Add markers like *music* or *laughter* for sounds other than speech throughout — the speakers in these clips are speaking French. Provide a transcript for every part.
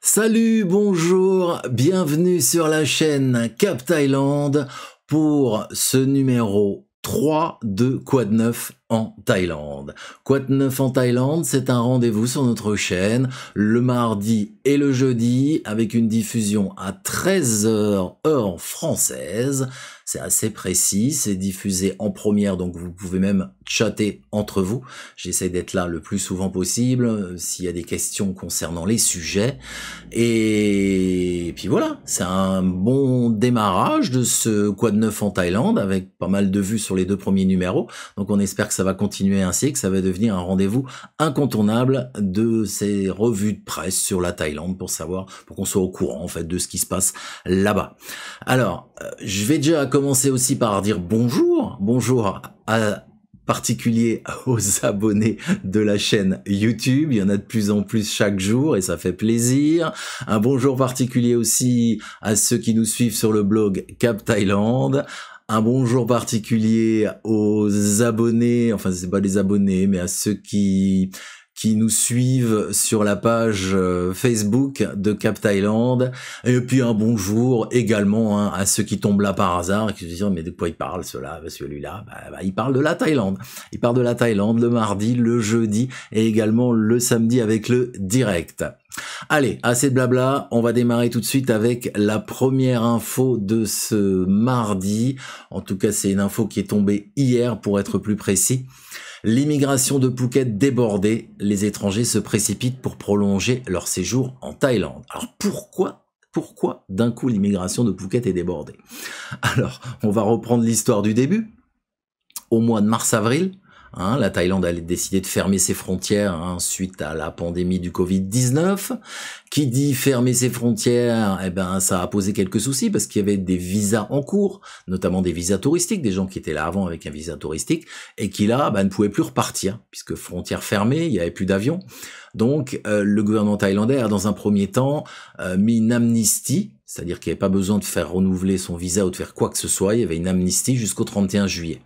Salut, bonjour, bienvenue sur la chaîne Cap Thaïlande pour ce numéro 3 de Quad 9 en Thaïlande. Quad 9 en Thaïlande, c'est un rendez-vous sur notre chaîne le mardi et le jeudi avec une diffusion à 13h heure française c'est assez précis, c'est diffusé en première, donc vous pouvez même chatter entre vous. J'essaie d'être là le plus souvent possible euh, s'il y a des questions concernant les sujets. Et, puis voilà, c'est un bon démarrage de ce Quad 9 en Thaïlande avec pas mal de vues sur les deux premiers numéros. Donc on espère que ça va continuer ainsi, que ça va devenir un rendez-vous incontournable de ces revues de presse sur la Thaïlande pour savoir, pour qu'on soit au courant en fait de ce qui se passe là-bas. Alors, euh, je vais déjà commencer aussi par dire bonjour, bonjour à particulier *laughs* aux abonnés de la chaîne YouTube. Il y en a de plus en plus chaque jour et ça fait plaisir. Un bonjour particulier aussi à ceux qui nous suivent sur le blog Cap Thaïlande. Un bonjour particulier aux abonnés, enfin c'est pas les abonnés, mais à ceux qui qui nous suivent sur la page euh, Facebook de Cap Thaïlande. Et puis un bonjour également hein, à ceux qui tombent là par hasard et qui se disent mais de quoi il parle cela, bah, celui-là bah, bah, Il parle de la Thaïlande. Il parle de la Thaïlande le mardi, le jeudi et également le samedi avec le direct. Allez, assez de blabla, on va démarrer tout de suite avec la première info de ce mardi. En tout cas, c'est une info qui est tombée hier pour être plus précis. L'immigration de Phuket débordée, les étrangers se précipitent pour prolonger leur séjour en Thaïlande. Alors pourquoi pourquoi d'un coup l'immigration de Phuket est débordée Alors, on va reprendre l'histoire du début. Au mois de mars-avril, Hein, la Thaïlande a décidé de fermer ses frontières hein, suite à la pandémie du Covid-19. Qui dit fermer ses frontières, eh ben, ça a posé quelques soucis parce qu'il y avait des visas en cours, notamment des visas touristiques, des gens qui étaient là avant avec un visa touristique et qui là bah, ne pouvaient plus repartir puisque frontières fermées, il n'y avait plus d'avions. Donc euh, le gouvernement thaïlandais a dans un premier temps euh, mis une amnistie c'est-à-dire qu'il n'y avait pas besoin de faire renouveler son visa ou de faire quoi que ce soit. Il y avait une amnistie jusqu'au 31 juillet.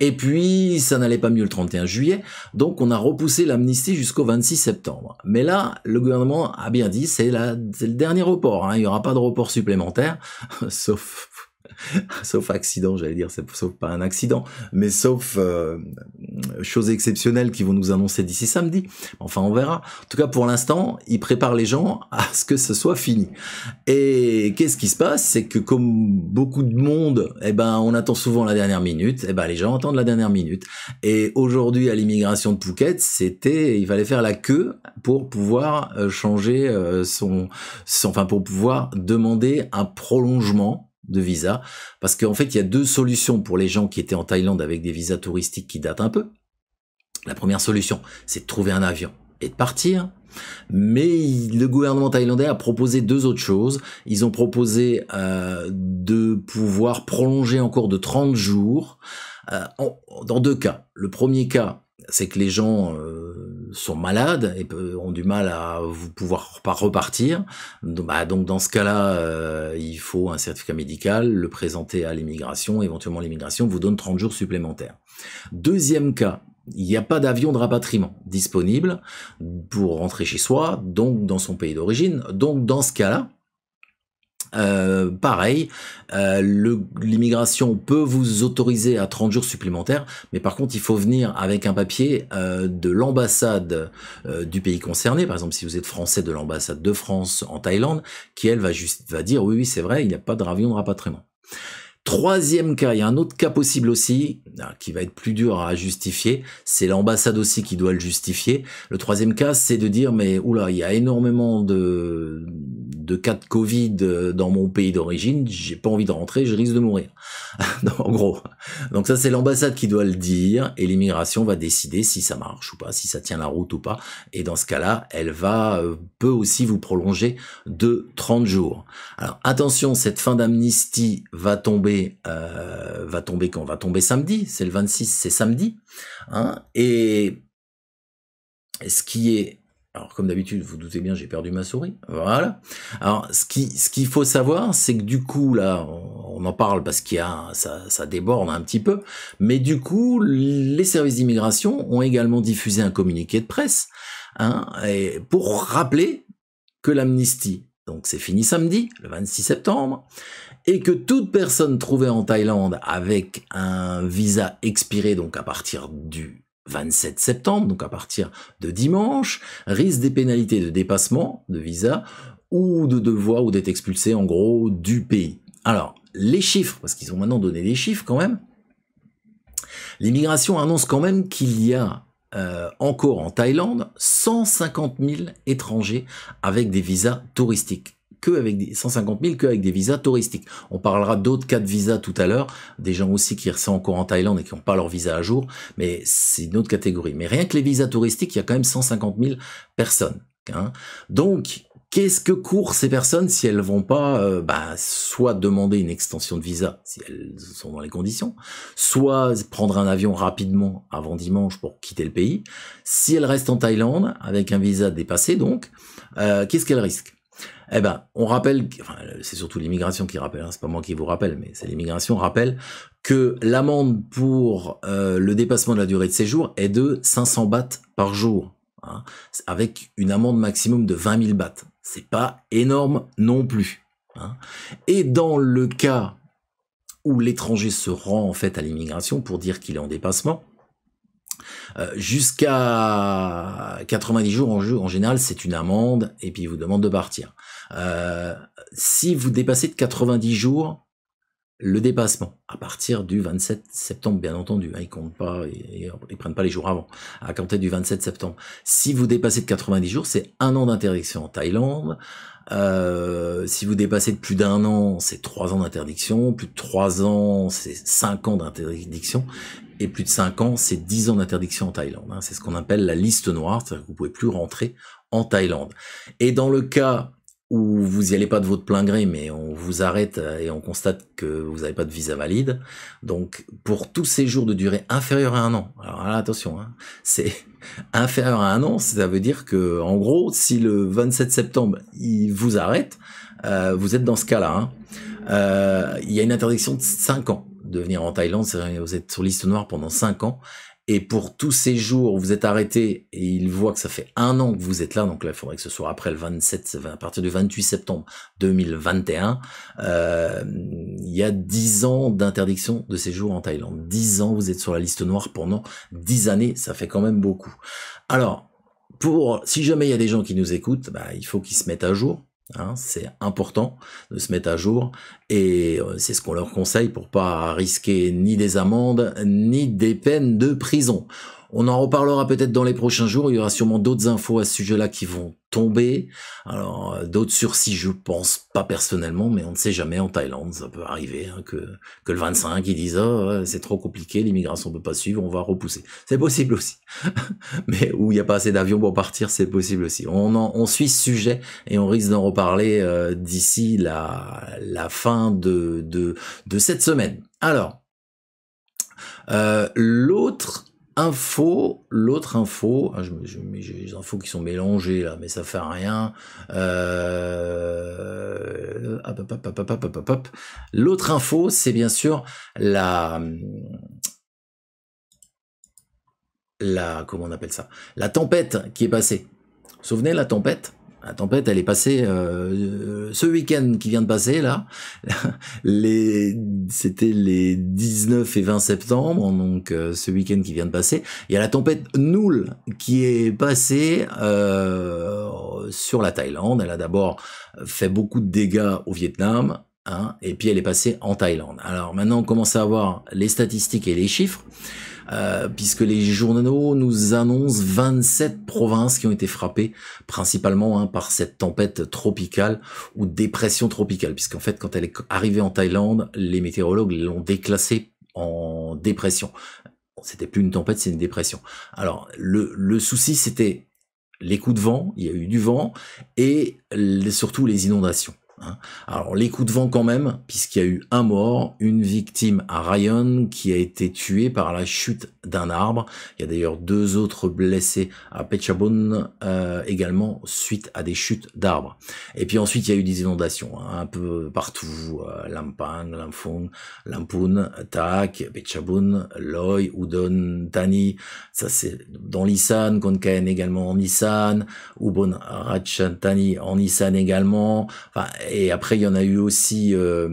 Et puis, ça n'allait pas mieux le 31 juillet. Donc, on a repoussé l'amnistie jusqu'au 26 septembre. Mais là, le gouvernement a bien dit, c'est le dernier report. Hein. Il n'y aura pas de report supplémentaire. *laughs* sauf, sauf accident, j'allais dire. Sauf pas un accident. Mais sauf, euh, choses exceptionnelles qui vont nous annoncer d'ici samedi. Enfin, on verra. En tout cas, pour l'instant, ils préparent les gens à ce que ce soit fini. Et qu'est-ce qui se passe C'est que comme beaucoup de monde, eh ben, on attend souvent la dernière minute. Eh ben, les gens attendent la dernière minute. Et aujourd'hui, à l'immigration de Phuket, c'était, il fallait faire la queue pour pouvoir euh, changer euh, son, enfin, pour pouvoir demander un prolongement de visa, parce qu'en fait, il y a deux solutions pour les gens qui étaient en Thaïlande avec des visas touristiques qui datent un peu. La première solution, c'est de trouver un avion et de partir. Mais le gouvernement thaïlandais a proposé deux autres choses. Ils ont proposé euh, de pouvoir prolonger encore de 30 jours euh, dans deux cas. Le premier cas, c'est que les gens euh, sont malades et ont du mal à vous pouvoir repartir. Bah, donc, dans ce cas-là, euh, il faut un certificat médical, le présenter à l'immigration, éventuellement l'immigration vous donne 30 jours supplémentaires. Deuxième cas, il n'y a pas d'avion de rapatriement disponible pour rentrer chez soi, donc dans son pays d'origine. Donc dans ce cas-là, euh, pareil, euh, l'immigration peut vous autoriser à 30 jours supplémentaires, mais par contre, il faut venir avec un papier euh, de l'ambassade du pays concerné, par exemple si vous êtes français de l'ambassade de France en Thaïlande, qui elle va, juste, va dire oui, oui, c'est vrai, il n'y a pas de ravion de rapatriement. Troisième cas, il y a un autre cas possible aussi, ah, qui va être plus dur à justifier, c'est l'ambassade aussi qui doit le justifier. Le troisième cas, c'est de dire, mais oula, il y a énormément de de cas de Covid euh, dans mon pays d'origine, j'ai pas envie de rentrer, je risque de mourir. *laughs* en gros. Donc ça, c'est l'ambassade qui doit le dire et l'immigration va décider si ça marche ou pas, si ça tient la route ou pas. Et dans ce cas-là, elle va, euh, peut aussi vous prolonger de 30 jours. Alors attention, cette fin d'amnistie va tomber, euh, va tomber quand? Va tomber samedi. C'est le 26, c'est samedi. Hein. et ce qui est alors, comme d'habitude, vous doutez bien, j'ai perdu ma souris. Voilà. Alors, ce qu'il ce qu'il faut savoir, c'est que du coup, là, on, en parle parce qu'il y a, ça, ça déborde un petit peu. Mais du coup, les services d'immigration ont également diffusé un communiqué de presse hein, pour rappeler que l'amnistie, donc c'est fini samedi, le 26 septembre, et que toute personne trouvée en Thaïlande avec un visa expiré, donc à partir du 27 septembre, donc à partir de dimanche, risque des pénalités de dépassement de visa ou de devoir ou d'être expulsé en gros du pays. Alors, les chiffres, parce qu'ils ont maintenant donné les chiffres quand même, l'immigration annonce quand même qu'il y a euh, encore en Thaïlande 150 000 étrangers avec des visas touristiques que avec des 150 000 que avec des visas touristiques. On parlera d'autres cas de visas tout à l'heure, des gens aussi qui sont encore en Thaïlande et qui n'ont pas leur visa à jour, mais c'est une autre catégorie. Mais rien que les visas touristiques, il y a quand même 150 000 personnes. Hein. Donc, qu'est-ce que courent ces personnes si elles vont pas euh, bah, soit demander une extension de visa si elles sont dans les conditions, soit prendre un avion rapidement avant dimanche pour quitter le pays. Si elles restent en Thaïlande avec un visa dépassé donc, euh, qu'est-ce qu'elles risquent eh ben, on rappelle, c'est surtout l'immigration qui rappelle, hein, c'est pas moi qui vous rappelle, mais c'est l'immigration rappelle que l'amende pour euh, le dépassement de la durée de séjour est de 500 bahts par jour, hein, avec une amende maximum de 20 000 bahts. C'est pas énorme non plus. Hein. Et dans le cas où l'étranger se rend en fait à l'immigration pour dire qu'il est en dépassement, euh, jusqu'à 90 jours en, en général, c'est une amende et puis il vous demande de partir. Euh, si vous dépassez de 90 jours le dépassement, à partir du 27 septembre, bien entendu, hein, ils comptent pas, ils, ils prennent pas les jours avant, à compter du 27 septembre. Si vous dépassez de 90 jours, c'est un an d'interdiction en Thaïlande. Euh, si vous dépassez de plus d'un an, c'est trois ans d'interdiction. Plus de trois ans, c'est cinq ans d'interdiction et plus de cinq ans, c'est dix ans d'interdiction en Thaïlande. Hein. C'est ce qu'on appelle la liste noire, c'est-à-dire que vous pouvez plus rentrer en Thaïlande. Et dans le cas où vous y allez pas de votre plein gré, mais on vous arrête euh, et on constate que vous n'avez pas de visa valide. Donc, pour tous ces jours de durée inférieure à un an, alors attention, hein, c'est *laughs* inférieur à un an, ça veut dire que, en gros, si le 27 septembre, il vous arrête, euh, vous êtes dans ce cas-là. Hein. Euh, il y a une interdiction de 5 ans de venir en Thaïlande, vous êtes sur liste noire pendant 5 ans, et pour tous ces jours où vous êtes arrêté et il voit que ça fait un an que vous êtes là, donc là il faudrait que ce soit après le 27, à partir du 28 septembre 2021, euh, il y a 10 ans d'interdiction de séjour en Thaïlande. 10 ans, vous êtes sur la liste noire pendant 10 années, ça fait quand même beaucoup. Alors, pour, si jamais il y a des gens qui nous écoutent, bah, il faut qu'ils se mettent à jour. Hein, c'est important de se mettre à jour et euh, c'est ce qu'on leur conseille pour pas risquer ni des amendes ni des peines de prison. On en reparlera peut-être dans les prochains jours. Il y aura sûrement d'autres infos à ce sujet-là qui vont tomber. Alors, euh, d'autres sursis, je pense pas personnellement, mais on ne sait jamais. En Thaïlande, ça peut arriver hein, que, que le 25, ils disent oh, c'est trop compliqué, l'immigration ne peut pas suivre, on va repousser. C'est possible aussi. *laughs* mais où il n'y a pas assez d'avions pour partir, c'est possible aussi. On, en, on suit ce sujet et on risque d'en reparler euh, d'ici la, la fin de, de, cette semaine. Alors, euh, l'autre info, l'autre info, hein, je, j'ai des infos qui sont mélangées là, mais ça fait rien. Euh, l'autre info, c'est bien sûr la la comment on appelle ça La tempête qui est passée. Vous vous souvenez la tempête la tempête, elle est passée euh, ce week-end qui vient de passer là. *laughs* Les, c'était les 19 et 20 septembre, donc euh, ce week-end qui vient de passer. Il y a la tempête Noul qui est passée euh, sur la Thaïlande. Elle a d'abord fait beaucoup de dégâts au Vietnam. Hein, et puis elle est passée en Thaïlande. Alors maintenant, on commence à avoir les statistiques et les chiffres. Euh, puisque les journaux nous annoncent 27 provinces qui ont été frappées, principalement hein, par cette tempête tropicale ou dépression tropicale, puisqu'en fait, quand elle est arrivée en Thaïlande, les météorologues l'ont déclassée en dépression. C'était plus une tempête, c'est une dépression. Alors, le, souci, c'était les coups de vent, il y a eu du vent, et surtout les inondations. Hein. Alors les coups de vent quand même, puisqu'il y a eu un mort, une victime à Ryan qui a été tuée par la chute d'un arbre. Il y a d'ailleurs deux autres blessés à Pechabon euh, également suite à des chutes d'arbres. Et puis ensuite il y a eu des inondations hein, un peu partout, euh, Lampang, Lampung, Lampun, Tak, Pechabon, Loy, Udon, Tani. Ça c'est dans l'Issan, Konkaen également en Isan, Ubon Rachantani en Isan également. Enfin, et et après, il y en a eu aussi euh,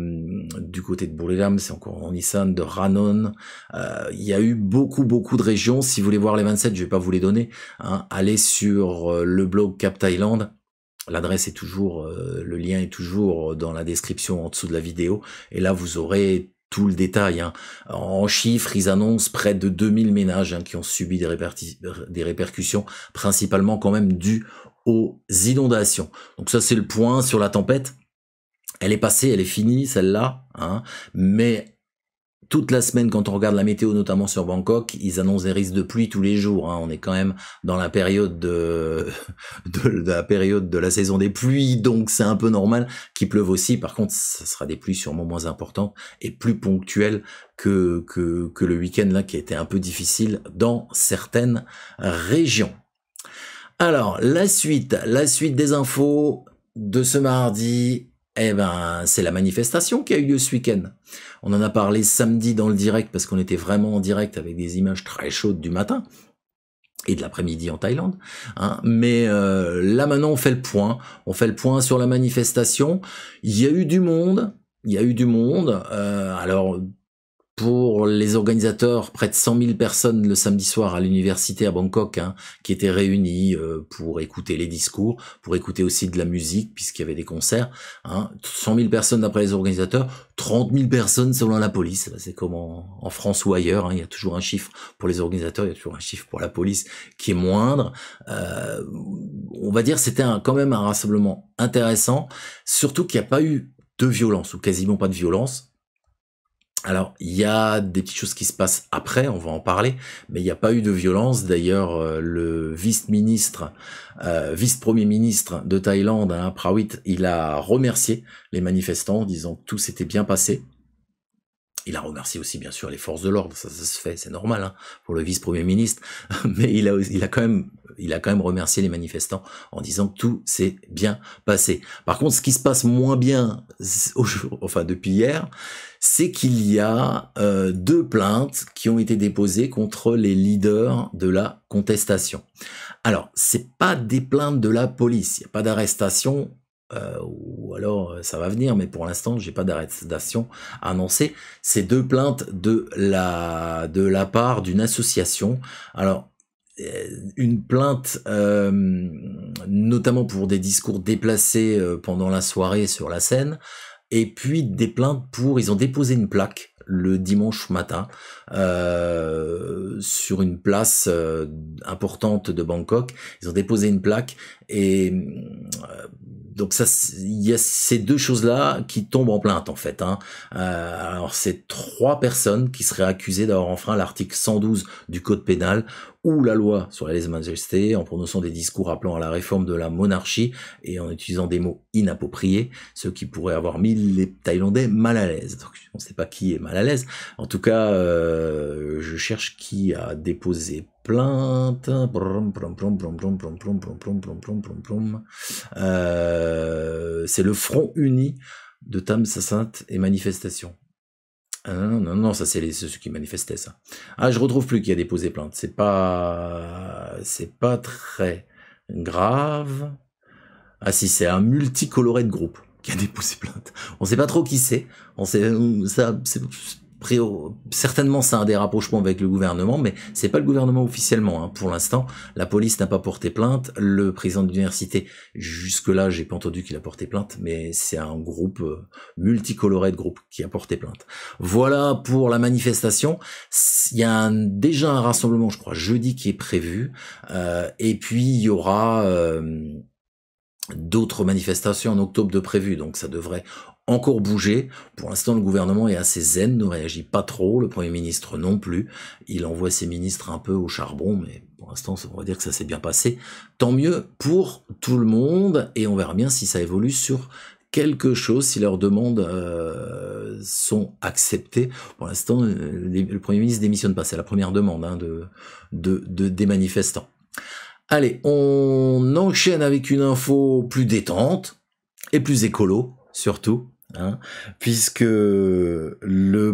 du côté de Buriram, c'est encore en Isan, de Ranon. Euh, il y a eu beaucoup, beaucoup de régions. Si vous voulez voir les 27, je vais pas vous les donner. Hein. Allez sur euh, le blog Cap Thaïlande. L'adresse est toujours, le lien est toujours dans la description en dessous de la vidéo. Et là, vous aurez tout le détail. Hein. En chiffres, ils annoncent près de 2000 ménages hein, qui ont subi des répercussions, principalement quand même dues aux inondations. Donc ça, c'est le point sur la tempête. Elle est passée, elle est finie, celle-là. Hein. mais toute la semaine, quand on regarde la météo, notamment sur Bangkok, ils annoncent des risques de pluie tous les jours. Hein. On est quand même dans la période *laughs* de, la période de la saison des pluies, donc c'est un peu normal qu'il pleuve aussi. Par contre, ça sera des pluies sûrement moins importantes et plus ponctuelles que que, le week-end là, qui était un peu difficile dans certaines régions. Alors la suite, la suite des infos de ce mardi eh ben, c'est la manifestation qui a eu lieu ce week-end. On en a parlé samedi dans le direct parce qu'on était vraiment en direct avec des images très chaudes du matin et de l'après-midi en Thaïlande. Hein. Mais euh, là maintenant, on fait le point. On fait le point sur la manifestation. Il y a eu du monde. Il y a eu du monde. Euh, alors pour les organisateurs, près de 100 000 personnes le samedi soir à l'université à Bangkok, hein, qui étaient réunies euh, pour écouter les discours, pour écouter aussi de la musique, puisqu'il y avait des concerts. Hein. 100 000 personnes d'après les organisateurs, 30 000 personnes selon la police. C'est comme en, France ou ailleurs, hein. il y a toujours un chiffre pour les organisateurs, il y a toujours un chiffre pour la police qui est moindre. Euh, on va dire c'était quand même un rassemblement intéressant, surtout qu'il n'y a pas eu de violence, ou quasiment pas de violence alors, il y a des petites choses qui se passent après, on va en parler, mais il n'y a pas eu de violence. D'ailleurs, euh, le vice-ministre, euh, vice-premier ministre de Thaïlande, hein, Prawit, il a remercié les manifestants en disant que tout s'était bien passé. Il a remercié aussi bien sûr les forces de l'ordre, ça, se fait, c'est normal hein, pour le vice-premier ministre, *laughs* mais il a, quand même, il a quand même remercié les manifestants en disant que tout s'est bien passé. Par contre, ce qui se passe moins bien, enfin depuis hier, c'est qu'il y a euh, deux plaintes qui ont été déposées contre les leaders de la contestation. Alors, c'est pas des plaintes de la police, il n'y a pas d'arrestation euh, ou alors euh, ça va venir, mais pour l'instant, j'ai pas d'arrestation annoncée. C'est deux plaintes de la, de la part d'une association. Alors, euh, une plainte, notamment pour des discours déplacés pendant la soirée sur la scène, et puis des plaintes pour, ils ont déposé une plaque le dimanche matin sur une place importante de Bangkok. Ils ont déposé une plaque et donc ça, il y a ces deux choses-là qui tombent en plainte en fait. Hein. Euh, alors c'est trois personnes qui seraient accusées d'avoir enfreint l'article 112 du code pénal ou la loi sur la lèse-majesté en prononçant des discours appelant à la réforme de la monarchie et en utilisant des mots inappropriés, ce qui pourrait avoir mis les Thaïlandais mal à l'aise. Donc, on ne sait pas qui est mal à l'aise. En tout cas, je cherche qui a déposé plainte. C'est le Front Uni de Tam Saintes et Manifestation. Hein, non, non, ça c'est ceux qui manifestaient ça. Ah, je retrouve plus qui a déposé plainte. C'est pas, c'est pas très grave. Ah si, c'est un multicoloré de groupe qui a déposé plainte. On sait pas trop qui c'est. On sait, ça, c'est certainement c'est un des rapprochements avec le gouvernement, mais c'est pas le gouvernement officiellement. Hein, pour l'instant, la police n'a pas porté plainte. Le président de l'université, jusque-là, j'ai pas entendu qu'il a porté plainte, mais c'est un groupe euh, multicoloré de groupe qui a porté plainte. Voilà pour la manifestation. Il y a un, déjà un rassemblement, je crois, jeudi qui est prévu, euh, et puis il y aura. Euh, d'autres manifestations en octobre de prévu. donc ça devrait encore bouger. Pour l'instant, le gouvernement est assez zen, ne réagit pas trop, le Premier ministre non plus. Il envoie ses ministres un peu au charbon, mais pour l'instant, on va dire que ça s'est bien passé. Tant mieux pour tout le monde, et on verra bien si ça évolue sur quelque chose, si leurs demandes euh, sont acceptées. Pour l'instant, euh, le Premier ministre démissionne pas, c'est la première demande hein, de, de, de, des manifestants. Allez, on enchaîne avec une info plus détente et plus écolo, surtout. Hein, puisque le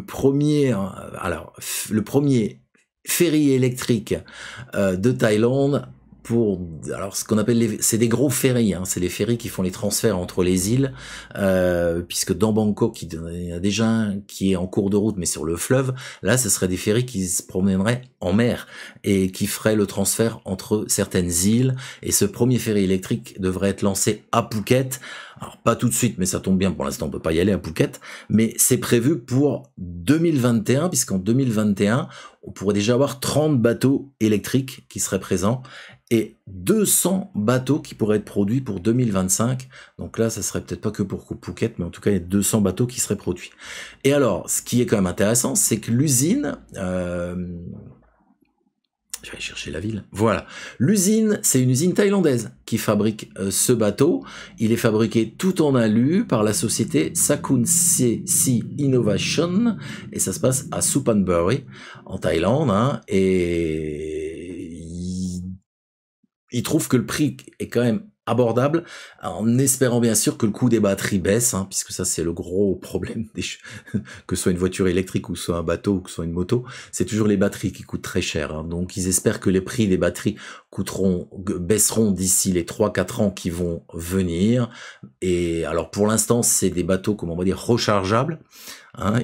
premier, hein, alors le premier ferry électrique euh, de Thaïlande pour alors ce qu'on appelle les c'est des gros ferries hein, c'est les ferries qui font les transferts entre les îles euh, puisque dans Bangkok il y a déjà un qui est en cours de route mais sur le fleuve là ce serait des ferries qui se promèneraient en mer et qui feraient le transfert entre certaines îles et ce premier ferry électrique devrait être lancé à Phuket alors pas tout de suite mais ça tombe bien pour l'instant on peut pas y aller à Phuket mais c'est prévu pour 2021 puisqu'en 2021 on pourrait déjà avoir 30 bateaux électriques qui seraient présents et 200 bateaux qui pourraient être produits pour 2025. Donc là, ça serait peut-être pas que pour Phuket, mais en tout cas, il y a 200 bateaux qui seraient produits. Et alors, ce qui est quand même intéressant, c'est que l'usine... Euh, je vais chercher la ville. Voilà. L'usine, c'est une usine thaïlandaise qui fabrique euh, ce bateau. Il est fabriqué tout en alu par la société Sakun Sea Innovation. Et ça se passe à Supanbury, en Thaïlande. Hein. et il trouve que le prix est quand même abordable, en espérant bien sûr que le coût des batteries baisse, hein, puisque ça c'est le gros problème, *laughs* que ce soit une voiture électrique ou que ce soit un bateau ou que ce soit une moto, c'est toujours les batteries qui coûtent très cher. Hein. donc ils espèrent que les prix des batteries coûteront, baisseront d'ici les 3-4 ans qui vont venir. Et alors pour l'instant c'est des bateaux, comment on va dire, rechargeables. Hein. *laughs*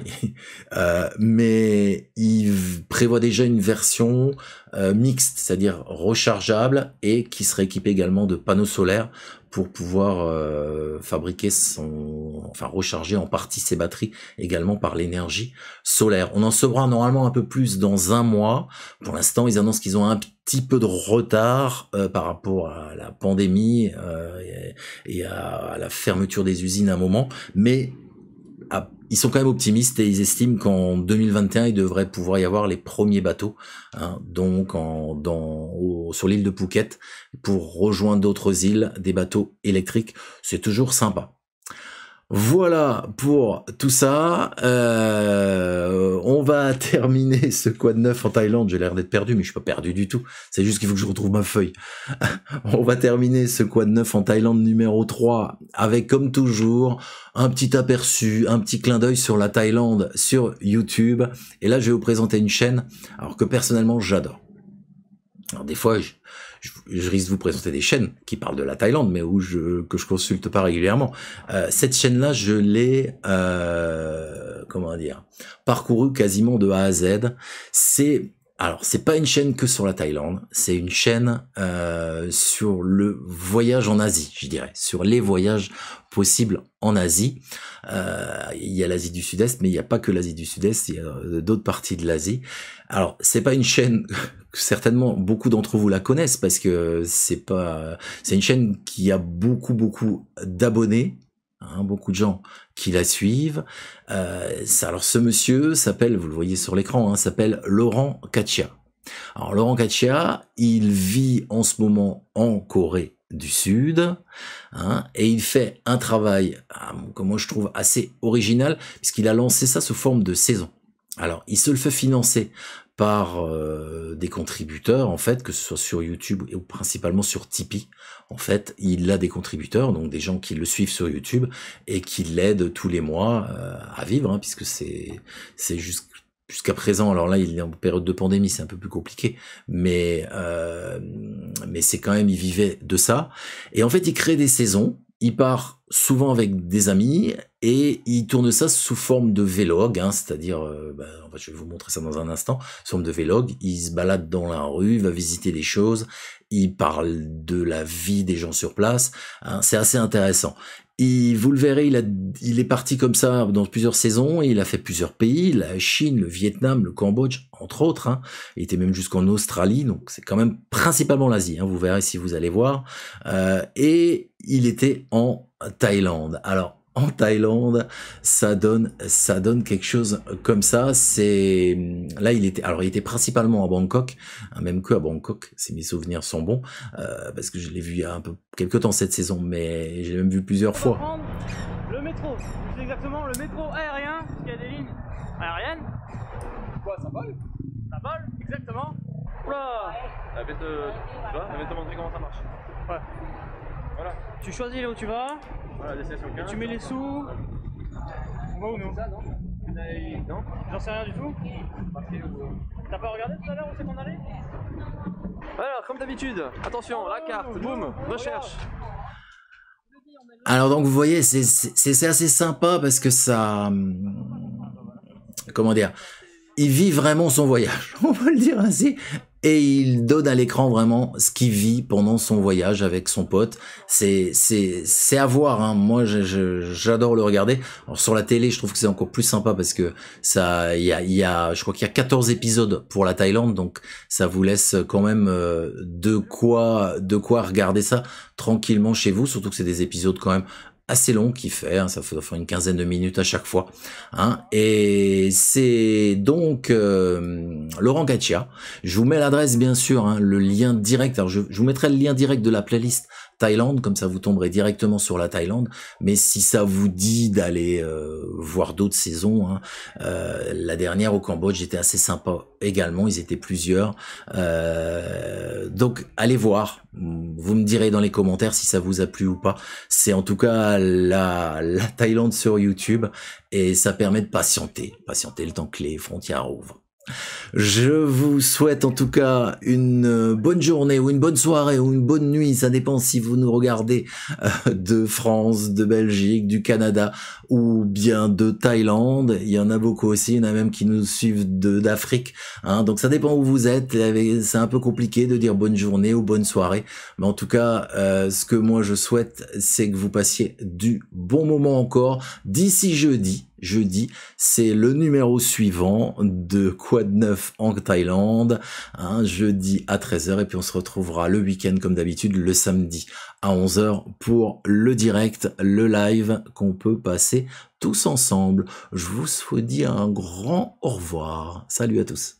Euh, mais il prévoit déjà une version euh, mixte, c'est-à-dire rechargeable et qui serait équipée également de panneaux solaires pour pouvoir euh, fabriquer son, enfin recharger en partie ses batteries également par l'énergie solaire. On en saura normalement un peu plus dans un mois. Pour l'instant, ils annoncent qu'ils ont un petit peu de retard par rapport à la pandémie et, à, à, la fermeture des usines à un moment, mais ah, ils sont quand même optimistes et ils estiment qu'en 2021, il devrait pouvoir y avoir les premiers bateaux, hein, donc sur l'île de Phuket, pour rejoindre d'autres îles, des bateaux électriques. C'est toujours sympa. Voilà pour tout ça. Euh, va *laughs* terminer ce quoi de neuf en Thaïlande. J'ai l'air d'être perdu, mais je suis pas perdu du tout. C'est juste qu'il faut que je retrouve ma feuille. *laughs* On va terminer ce quoi de neuf en Thaïlande numéro 3 avec, comme toujours, un petit aperçu, un petit clin d'œil sur la Thaïlande sur YouTube. Et là, je vais vous présenter une chaîne, alors que personnellement, j'adore. Alors des fois, je, je, risque de vous présenter des chaînes qui parlent de la Thaïlande, mais où je, que je consulte pas régulièrement. Euh, cette chaîne-là, je l'ai, euh, comment dire, parcourue quasiment de A à Z. C'est alors, c'est pas une chaîne que sur la Thaïlande, c'est une chaîne euh, sur le voyage en Asie, je dirais, sur les voyages possibles en Asie. Euh, il y a l'Asie du Sud-Est, mais il n'y a pas que l'Asie du Sud-Est, il y a euh, d'autres parties de l'Asie. Alors, c'est pas une chaîne *laughs* que certainement beaucoup d'entre vous la connaissent parce que c'est pas, c'est une chaîne qui a beaucoup beaucoup d'abonnés, Hein, beaucoup de gens qui la suivent. Euh, alors ce monsieur s'appelle, vous le voyez sur l'écran, hein, s'appelle Laurent Kachia. Alors Laurent Kachia, il vit en ce moment en Corée du Sud hein, et il fait un travail, comme ah, moi je trouve assez original, puisqu'il a lancé ça sous forme de saison. Alors, il se le fait financer par euh, des contributeurs, en fait, que ce soit sur YouTube ou principalement sur Tipeee. En fait, il a des contributeurs, donc des gens qui le suivent sur YouTube et qui l'aident tous les mois euh, à vivre, hein, puisque c'est c'est jusqu'à présent. Alors là, il est en période de pandémie, c'est un peu plus compliqué, mais euh, mais c'est quand même, il vivait de ça. Et en fait, il crée des saisons il part souvent avec des amis et il tourne ça sous forme de vlog, hein, c'est-à-dire, euh, bah, je vais vous montrer ça dans un instant, sous forme de vlog, il se balade dans la rue, il va visiter les choses, il parle de la vie des gens sur place, hein, c'est assez intéressant. Il, vous le verrez, il, a, il est parti comme ça dans plusieurs saisons, il a fait plusieurs pays, la Chine, le Vietnam, le Cambodge, entre autres. Hein. Il était même jusqu'en Australie, donc c'est quand même principalement l'Asie, hein. vous verrez si vous allez voir. Euh, et il était en Thaïlande. Alors, en Thaïlande, ça donne, ça donne quelque chose comme ça. C'est là, il était, alors il était principalement à Bangkok, hein, même que à Bangkok, si mes souvenirs sont bons, euh, parce que je l'ai vu il y a un peu quelques temps cette saison, mais j'ai même vu plusieurs fois. Le métro, exactement le métro aérien, parce qu'il y a des lignes aériennes. Quoi, ça vole Ça vole, exactement. Oula ah, euh, tu vois, comment ça marche. Ouais. Tu choisis là où tu vas. Voilà, Tu mets les hein. sous. On va où nous non non J'en sais rien du tout. T'as pas regardé tout à l'heure où c'est qu'on allait Alors, comme d'habitude, attention, la carte, oh, boum, recherche. Alors donc vous voyez, c'est assez sympa parce que ça... Hum, comment dire Il vit vraiment son voyage, *laughs* on peut le dire ainsi et il donne à l'écran vraiment ce qu'il vit pendant son voyage avec son pote. C'est c'est c'est à voir. Hein. Moi, j'adore le regarder. sur la télé, je trouve que c'est encore plus sympa parce que ça, il a, y a, je crois qu'il y a 14 épisodes pour la Thaïlande, donc ça vous laisse quand même euh, de quoi de quoi regarder ça tranquillement chez vous. Surtout que c'est des épisodes quand même assez long qui fait, hein, ça fait une quinzaine de minutes à chaque fois. Hein, et c'est donc euh, Laurent Gaccia. Je vous mets l'adresse bien sûr, hein, le lien direct. Alors je, je, vous mettrai le lien direct de la playlist Thaïlande, comme ça vous tomberez directement sur la Thaïlande. Mais si ça vous dit d'aller euh, voir d'autres saisons, hein, euh, la dernière au Cambodge était assez sympa également, ils étaient plusieurs. Euh, donc allez voir, vous me direz dans les commentaires si ça vous a plu ou pas. C'est en tout cas la, la Thaïlande sur YouTube et ça permet de patienter, patienter le temps que les frontières ouvrent. Je vous souhaite en tout cas une euh, bonne journée ou une bonne soirée ou une bonne nuit. Ça dépend si vous nous regardez euh, de France, de Belgique, du Canada ou bien de Thaïlande. Il y en a beaucoup aussi. Il y en a même qui nous suivent d'Afrique. Hein. Donc ça dépend où vous êtes. C'est un peu compliqué de dire bonne journée ou bonne soirée. Mais en tout cas, euh, ce que moi je souhaite, c'est que vous passiez du bon moment encore d'ici jeudi jeudi, c'est le numéro suivant de Quad 9 en Thaïlande, hein, jeudi à 13h, et puis on se retrouvera le week-end comme d'habitude, le samedi à 11h pour le direct, le live qu'on peut passer tous ensemble. Je vous souhaite un grand au revoir. Salut à tous.